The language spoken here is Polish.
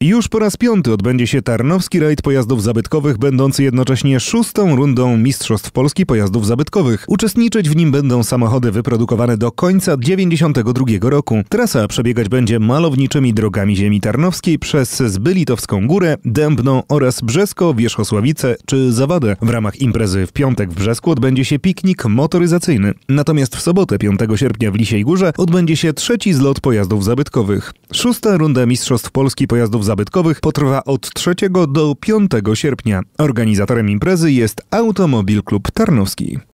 Już po raz piąty odbędzie się Tarnowski Rajd Pojazdów Zabytkowych, będący jednocześnie szóstą rundą Mistrzostw Polski Pojazdów Zabytkowych. Uczestniczyć w nim będą samochody wyprodukowane do końca 1992 roku. Trasa przebiegać będzie malowniczymi drogami ziemi tarnowskiej przez Zbylitowską Górę, Dębno oraz Brzesko, Wierzchosławice czy Zawadę. W ramach imprezy w piątek w Brzesku odbędzie się piknik motoryzacyjny. Natomiast w sobotę 5 sierpnia w Lisiej Górze odbędzie się trzeci zlot pojazdów zabytkowych. Szósta runda Mistrzostw Polski Pojazdów zabytkowych potrwa od 3 do 5 sierpnia. Organizatorem imprezy jest Automobil Klub Tarnowski.